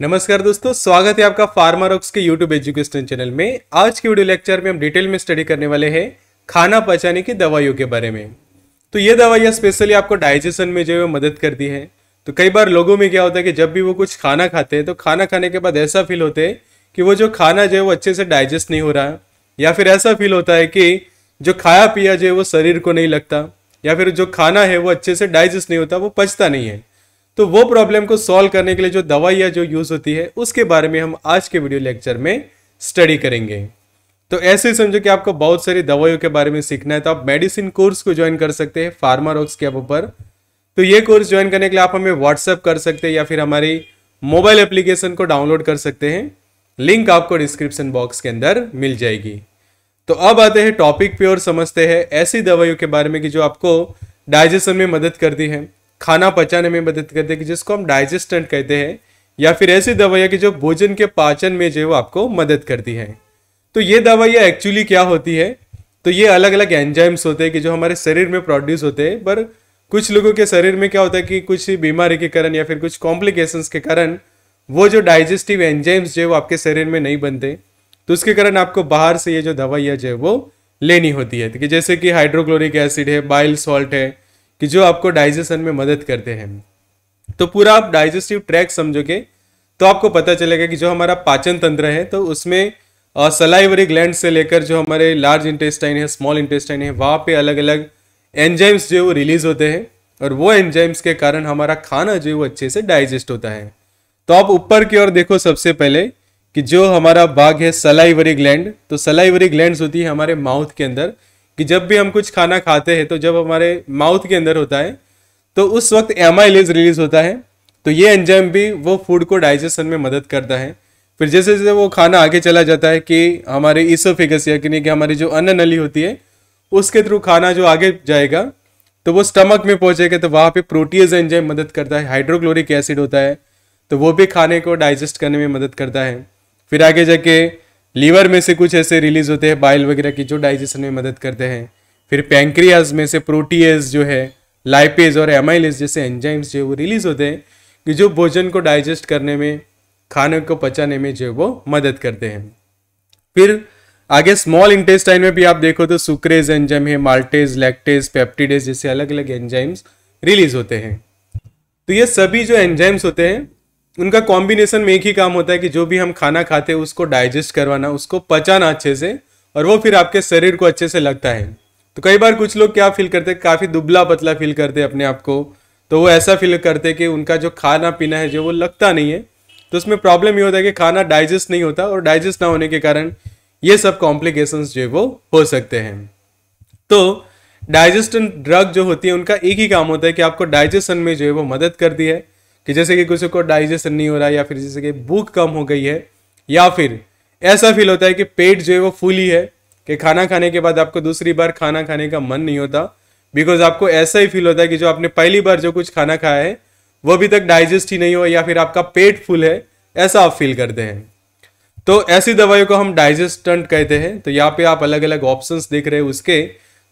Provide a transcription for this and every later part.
नमस्कार दोस्तों स्वागत है आपका फार्मारॉक्स के यूट्यूब एजुकेशन चैनल में आज के वीडियो लेक्चर में हम डिटेल में स्टडी करने वाले हैं खाना पचाने की दवाइयों के बारे में तो ये दवाइयाँ स्पेशली आपको डाइजेशन में जो है मदद करती है तो कई बार लोगों में क्या होता है कि जब भी वो कुछ खाना खाते हैं तो खाना खाने के बाद ऐसा फील होते हैं कि वो जो खाना जो है वो अच्छे से डाइजेस्ट नहीं हो रहा या फिर ऐसा फील होता है कि जो खाया पिया जो है वो शरीर को नहीं लगता या फिर जो खाना है वो अच्छे से डाइजेस्ट नहीं होता वो पचता नहीं है तो वो प्रॉब्लम को सॉल्व करने के लिए जो दवाइयाँ जो यूज़ होती है उसके बारे में हम आज के वीडियो लेक्चर में स्टडी करेंगे तो ऐसे ही समझो कि आपको बहुत सारी दवाइयों के बारे में सीखना है तो आप मेडिसिन कोर्स को ज्वाइन कर सकते हैं फार्मा के ऊपर तो ये कोर्स ज्वाइन करने के लिए आप हमें व्हाट्सएप कर सकते हैं या फिर हमारी मोबाइल एप्लीकेशन को डाउनलोड कर सकते हैं लिंक आपको डिस्क्रिप्शन बॉक्स के अंदर मिल जाएगी तो अब आते हैं टॉपिक पे और समझते हैं ऐसी दवाइयों के बारे में कि जो आपको डाइजेशन में मदद करती है खाना पचाने में मदद करते हैं कि जिसको हम डाइजेस्टेंट कहते हैं या फिर ऐसी दवाइयाँ कि जो भोजन के पाचन में जो है वो आपको मदद करती हैं तो ये दवाइयाँ एक्चुअली क्या होती है तो ये अलग अलग एंजाइम्स होते हैं कि जो हमारे शरीर में प्रोड्यूस होते हैं पर कुछ लोगों के शरीर में क्या होता है कि कुछ बीमारी के कारण या फिर कुछ कॉम्प्लिकेशंस के कारण वो जो डाइजेस्टिव एंजाइम्स जो है वो आपके शरीर में नहीं बनते तो उसके कारण आपको बाहर से ये जो दवाइयाँ जो है वो लेनी होती है तो कि जैसे कि हाइड्रोक्लोरिक एसिड है बाइल सॉल्ट है कि जो आपको डाइजेशन में मदद करते हैं तो पूरा आप डाइजेस्टिव ट्रैक समझोगे तो आपको पता चलेगा कि जो हमारा पाचन तंत्र है तो उसमें सलाइवरी ग्लैंड से लेकर जो हमारे लार्ज इंटेस्टाइन है स्मॉल इंटेस्टाइन है वहाँ पे अलग अलग एंजाइम्स जो है वो रिलीज़ होते हैं और वो एंजाइम्स के कारण हमारा खाना जो है वो अच्छे से डाइजेस्ट होता है तो आप ऊपर की ओर देखो सबसे पहले कि जो हमारा भाग है सलाइवरी ग्लैंड तो सलाइवरी ग्लैंड होती है हमारे माउथ के अंदर कि जब भी हम कुछ खाना खाते हैं तो जब हमारे माउथ के अंदर होता है तो उस वक्त एमाइलेज रिलीज होता है तो ये एंजाइम भी वो फूड को डाइजेशन में मदद करता है फिर जैसे जैसे वो खाना आगे चला जाता है कि हमारे ईसोफिगस यानी कि हमारी जो अन्न नली होती है उसके थ्रू खाना जो आगे जाएगा तो वो स्टमक में पहुंचेगा तो वहाँ पे प्रोटीज एंजाइम मदद करता है हाइड्रोक्लोरिक एसिड होता है तो वो भी खाने को डाइजेस्ट करने में मदद करता है फिर आगे जाके लीवर में से कुछ ऐसे रिलीज होते हैं बाइल वगैरह की जो डाइजेशन में मदद करते हैं फिर पैंक्रियाज में से प्रोटीज जो है लाइपेज और एमाइलेज जैसे एंजाइम्स जो है वो रिलीज होते हैं कि जो भोजन को डाइजेस्ट करने में खाने को पचाने में जो है वो मदद करते हैं फिर आगे स्मॉल इंटेस्टाइन में भी आप देखो तो सुक्रेज एंजाइम है माल्टेज लैक्टेज पेप्टिडेज जैसे अलग अलग एंजाइम्स रिलीज होते हैं तो ये सभी जो एंजाइम्स होते हैं उनका कॉम्बिनेशन में एक ही काम होता है कि जो भी हम खाना खाते हैं उसको डाइजेस्ट करवाना उसको पचाना अच्छे से और वो फिर आपके शरीर को अच्छे से लगता है तो कई बार कुछ लोग क्या फील करते हैं काफ़ी दुबला पतला फील करते हैं अपने आप को तो वो ऐसा फील करते हैं कि उनका जो खाना पीना है जो वो लगता नहीं है तो उसमें प्रॉब्लम ये होता है कि खाना डाइजेस्ट नहीं होता और डाइजेस्ट ना होने के कारण ये सब कॉम्प्लिकेशंस जो है वो हो सकते हैं तो डाइजेस्टन ड्रग जो होती है उनका एक ही काम होता है कि आपको डाइजेशन में जो है वो मदद करती है कि जैसे कि किसी को डाइजेशन नहीं हो रहा है या फिर जैसे कि भूख कम हो गई है या फिर ऐसा फील होता है कि पेट जो है वो फुल ही है कि खाना खाने के बाद आपको दूसरी बार खाना खाने का मन नहीं होता बिकॉज आपको ऐसा ही फील होता है कि जो आपने पहली बार जो कुछ खाना खाया है वो अभी तक डाइजेस्ट ही नहीं हुआ या फिर आपका पेट फुल है ऐसा आप फील करते हैं तो ऐसी दवाइयों को हम डाइजेस्टेंट कहते हैं तो यहाँ पे आप अलग अलग ऑप्शन देख रहे हैं उसके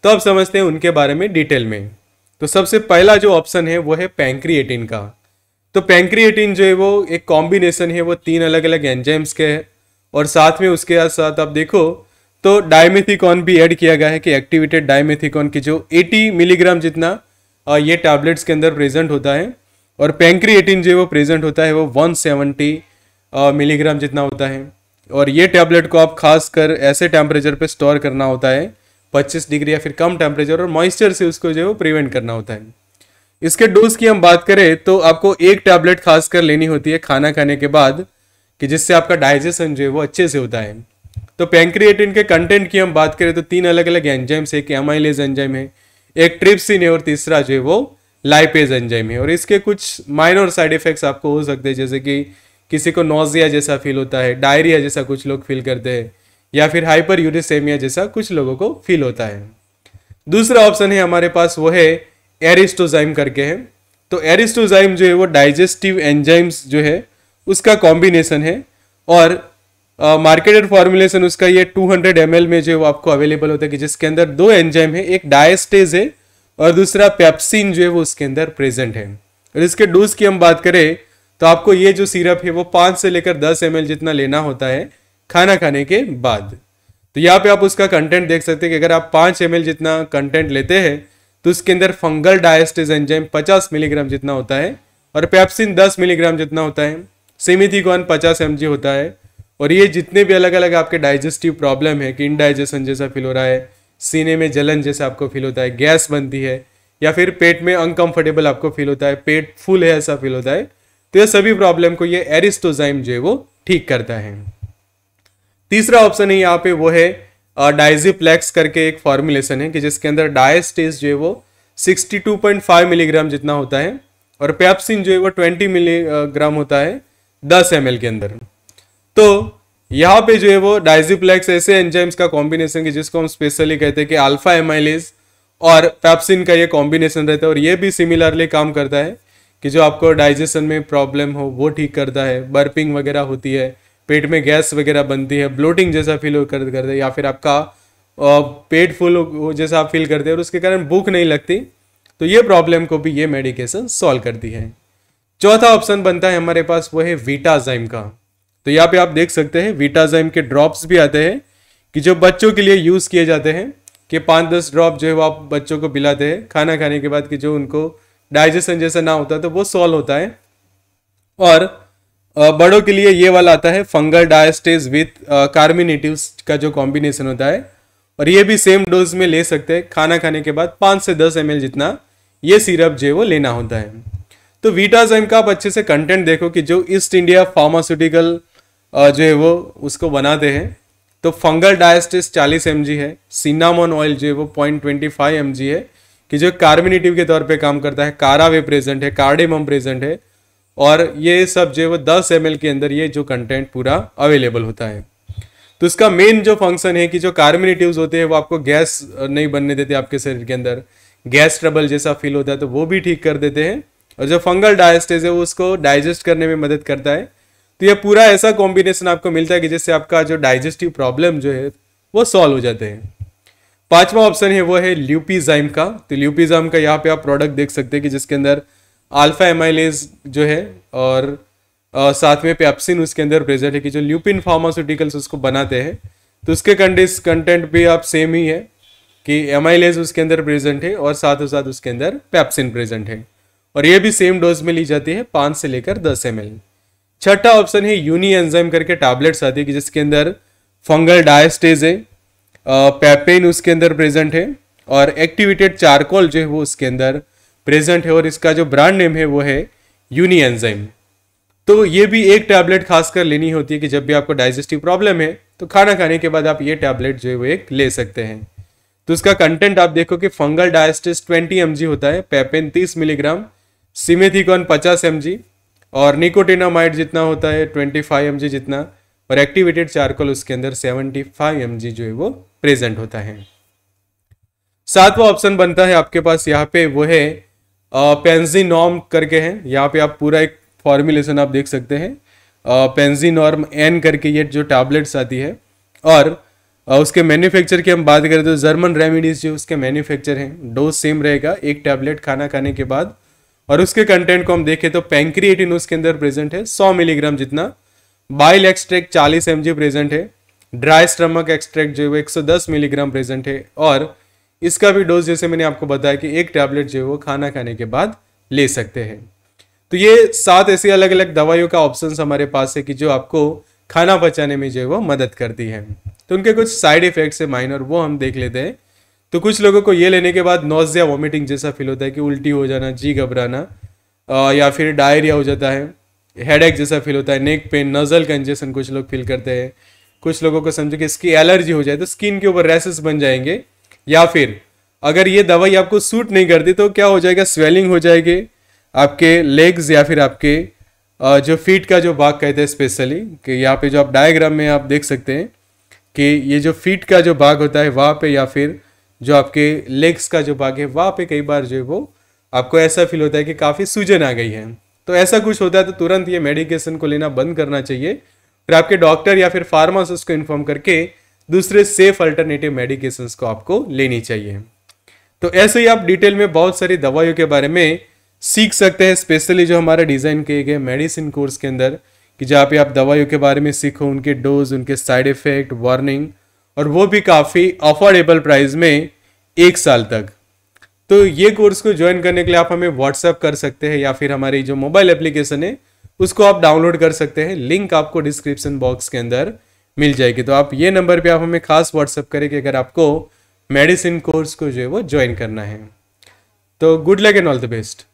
तो आप समझते हैं उनके बारे में डिटेल में तो सबसे पहला जो ऑप्शन है वो है पैंक्रिएटिन का तो पेंक्रिएटिन जो है वो एक कॉम्बिनेशन है वो तीन अलग अलग एंजाइम्स के हैं और साथ में उसके साथ आप देखो तो डायमेथिकॉन भी ऐड किया गया है कि एक्टिवेटेड डायमेथिकॉन की जो 80 मिलीग्राम जितना ये टैबलेट्स के अंदर प्रेजेंट होता है और पेंक्रिएटिन जो है वो प्रेजेंट होता है वो 170 मिलीग्राम जितना होता है और ये टैबलेट को आप खास कर ऐसे टेम्परेचर पर स्टोर करना होता है पच्चीस डिग्री या फिर कम टेम्परेचर और मॉइस्चर से उसको जो है वो प्रिवेंट करना होता है इसके डोज की हम बात करें तो आपको एक टैबलेट खास कर लेनी होती है खाना खाने के बाद कि जिससे आपका डाइजेशन जो है वो अच्छे से होता है तो पेंक्रिएटिन के कंटेंट की हम बात करें तो तीन अलग अलग एंजाइम्स है एक एमाइलेज एंजाइम है एक ट्रिप्सिन है और तीसरा जो है वो लाइपेज एंजाइम है और इसके कुछ माइनर साइड इफेक्ट्स आपको हो सकते हैं जैसे कि किसी को नोजिया जैसा फील होता है डायरिया जैसा कुछ लोग फील करते हैं या फिर हाइपर यूरिसेमिया जैसा कुछ लोगों को फील होता है दूसरा ऑप्शन है हमारे पास वो है एरिस्टोजाइम करके है तो एरिस्टोजाइम जो है वो डाइजेस्टिव एंजाइम्स जो है उसका कॉम्बिनेशन है और मार्केटेड uh, फॉर्मुलेशन उसका ये 200 एम में जो वो आपको अवेलेबल होता है कि जिसके अंदर दो एंजाइम है एक डायस्टेज है और दूसरा पेप्सिन जो है वो उसके अंदर प्रेजेंट है और इसके डोज की हम बात करें तो आपको ये जो सिरप है वो पाँच से लेकर दस एम जितना लेना होता है खाना खाने के बाद तो यहाँ पे आप उसका कंटेंट देख सकते हैं कि अगर आप पाँच एम जितना कंटेंट लेते हैं तो इसके अंदर फंगल डायस्टेज एंजाइम 50 मिलीग्राम जितना होता है और पैप्सिन 10 मिलीग्राम जितना होता है सेमिथिकॉन 50 एम होता है और ये जितने भी अलग अलग आपके डाइजेस्टिव प्रॉब्लम है कि इनडाइजेशन जैसा फील हो रहा है सीने में जलन जैसा आपको फील होता है गैस बनती है या फिर पेट में अनकम्फर्टेबल आपको फील होता है पेट फुल है ऐसा फील होता है तो ये सभी प्रॉब्लम को ये एरिस्टोजाइम जो है वो ठीक करता है तीसरा ऑप्शन है यहाँ पे वो है डाइजीप्लेक्स करके एक फॉर्मुलेशन है कि जिसके अंदर डायस्टेज जो है वो 62.5 मिलीग्राम जितना होता है और पैप्सिन जो है वो 20 मिलीग्राम होता है 10 एम के अंदर तो यहाँ पे जो है वो डाइजीप्लेक्स ऐसे एंजाइम्स का कॉम्बिनेशन की जिसको हम स्पेशली कहते हैं कि अल्फा एमाइलेज और पैप्सिन का ये कॉम्बिनेशन रहता है और ये भी सिमिलरली काम करता है कि जो आपको डाइजेशन में प्रॉब्लम हो वो ठीक करता है बर्पिंग वगैरह होती है पेट में गैस वगैरह बनती है ब्लोटिंग जैसा फील कर करते या फिर आपका पेट फुल जैसा आप फील करते हैं और उसके कारण भूख नहीं लगती तो ये प्रॉब्लम को भी ये मेडिकेशन सॉल्व करती है चौथा ऑप्शन बनता है हमारे पास वो है वीटाजाइम का तो यहाँ पे आप देख सकते हैं वीटाजाइम के ड्रॉप्स भी आते हैं कि जो बच्चों के लिए यूज़ किए जाते हैं कि पाँच दस ड्रॉप जो है वो आप बच्चों को पिलाते हैं खाना खाने के बाद कि जो उनको डाइजेशन जैसा ना होता तो वो सॉल्व होता है और बड़ों के लिए ये वाला आता है फंगल डायस्टेज विथ कार्मिनेटिव का जो कॉम्बिनेशन होता है और ये भी सेम डोज में ले सकते हैं खाना खाने के बाद पाँच से दस एम जितना ये सिरप जो है वो लेना होता है तो वीटाजाइम का आप अच्छे से कंटेंट देखो कि जो ईस्ट इंडिया फार्मास्यूटिकल जो है वो उसको बनाते हैं तो फंगल डायस्टेस 40 एम है सिनामोन ऑयल जो है वो पॉइंट ट्वेंटी फाइव है कि जो कार्बिनेटिव के तौर पे काम करता है कारावे प्रेजेंट है कार्डेमम प्रेजेंट है और ये सब जो है दस एम के अंदर ये जो कंटेंट पूरा अवेलेबल होता है तो इसका मेन जो फंक्शन है कि जो कार्बोनेटिव्स होते हैं वो आपको गैस नहीं बनने देते आपके शरीर के अंदर गैस ट्रबल जैसा फील होता है तो वो भी ठीक कर देते हैं और जो फंगल डायस्टेज है वो उसको डाइजेस्ट करने में मदद करता है तो ये पूरा ऐसा कॉम्बिनेशन आपको मिलता है कि जिससे आपका जो डाइजेस्टिव प्रॉब्लम जो है वो सॉल्व हो जाते हैं पांचवा ऑप्शन है वो है ल्यूपीजाइम का तो ल्यूपीजाइम का यहाँ पे आप प्रोडक्ट देख सकते हैं कि जिसके अंदर अल्फा एमाइलेज जो है और आ, साथ में पेप्सिन उसके अंदर प्रेजेंट है कि जो ल्यूपिन फार्मास्यूटिकल्स उसको बनाते हैं तो उसके कंडिस कंटेंट भी आप सेम ही है कि एमाइलेज उसके अंदर प्रेजेंट है और साथ साथ उसके अंदर पैप्सिन प्रेजेंट है और ये भी सेम डोज में ली जाती है पाँच से लेकर दस एम छठा ऑप्शन है यूनी एंजाइम करके टैबलेट्स आती है कि जिसके अंदर फंगल डायस्टेज है पैपेन उसके अंदर प्रेजेंट है और एक्टिवेटेड चारकोल जो है वो उसके अंदर प्रेजेंट है और इसका जो ब्रांड नेम है वो है यूनी एंजाइम तो ये भी एक टैबलेट खासकर लेनी होती है कि जब भी आपको डाइजेस्टिव प्रॉब्लम है तो खाना खाने के बाद आप ये टैबलेट जो है वो एक ले सकते हैं तो इसका कंटेंट आप देखो कि फंगल डायस्टिस 20 एम होता है पेपेन 30 मिलीग्राम सिमेथिकॉन 50 एम और निकोटिनामाइड जितना होता है 25 फाइव जितना और एक्टिवेटेड चारकोल उसके अंदर 75 फाइव जो है वो प्रेजेंट होता है सातवा ऑप्शन बनता है आपके पास यहाँ पे वो है पेंजी नॉर्म करके हैं यहाँ पे आप पूरा एक फॉर्मुलेशन आप देख सकते हैं पेंजी नॉर्म एन करके ये जो टैबलेट्स आती है और आ, उसके मैन्युफैक्चर की हम बात करें तो जर्मन रेमिडीज जो उसके मैन्युफैक्चर हैं डोज सेम रहेगा एक टैबलेट खाना खाने के बाद और उसके कंटेंट को हम देखें तो पेंक्रिएटिन उसके अंदर प्रेजेंट है 100 मिलीग्राम जितना बाइल एक्सट्रैक्ट 40 एम प्रेजेंट है ड्राई स्टमक एक्सट्रैक्ट जो है 110 मिलीग्राम प्रेजेंट है और इसका भी डोज जैसे मैंने आपको बताया कि एक टैबलेट जो है वो खाना खाने के बाद ले सकते हैं तो ये सात ऐसी अलग अलग दवाइयों का ऑप्शन हमारे पास है कि जो आपको खाना पचाने में जो है वो मदद करती है तो उनके कुछ साइड इफेक्ट्स है माइनर वो हम देख लेते हैं तो कुछ लोगों को ये लेने के बाद नोजिया वॉमिटिंग जैसा फील होता है कि उल्टी हो जाना जी घबराना या फिर डायरिया हो जाता है हेड जैसा फील होता है नेक पेन नजल कंजेशन कुछ लोग फील करते हैं कुछ लोगों को समझो कि इसकी एलर्जी हो जाए तो स्किन के ऊपर रैसेस बन जाएंगे या फिर अगर ये दवाई आपको सूट नहीं करती तो क्या हो जाएगा स्वेलिंग हो जाएगी आपके लेग्स या फिर आपके जो फीट का जो भाग कहते हैं स्पेशली कि यहाँ पे जो आप डायग्राम में आप देख सकते हैं कि ये जो फीट का जो भाग होता है वहाँ पे या फिर जो आपके लेग्स का जो भाग है वहाँ पे कई बार जो है वो आपको ऐसा फील होता है कि काफ़ी सूजन आ गई है तो ऐसा कुछ होता है तो तुरंत ये मेडिकेशन को लेना बंद करना चाहिए फिर आपके डॉक्टर या फिर फार्मासिस्ट को इन्फॉर्म करके दूसरे सेफ अल्टरनेटिव मेडिकेशंस को आपको लेनी चाहिए तो ऐसे ही आप डिटेल में बहुत सारी दवाइयों के बारे में सीख सकते हैं स्पेशली जो हमारे डिज़ाइन किए गए मेडिसिन कोर्स के अंदर कि जहाँ पे आप दवाइयों के बारे में सीखो उनके डोज उनके साइड इफ़ेक्ट वार्निंग और वो भी काफ़ी अफोर्डेबल प्राइस में एक साल तक तो ये कोर्स को ज्वाइन करने के लिए आप हमें व्हाट्सएप कर सकते हैं या फिर हमारी जो मोबाइल एप्लीकेशन है उसको आप डाउनलोड कर सकते हैं लिंक आपको डिस्क्रिप्शन बॉक्स के अंदर मिल जाएगी तो आप ये नंबर पे आप हमें खास व्हाट्सअप करें कि अगर आपको मेडिसिन कोर्स को जो है वो ज्वाइन करना है तो good luck and all the best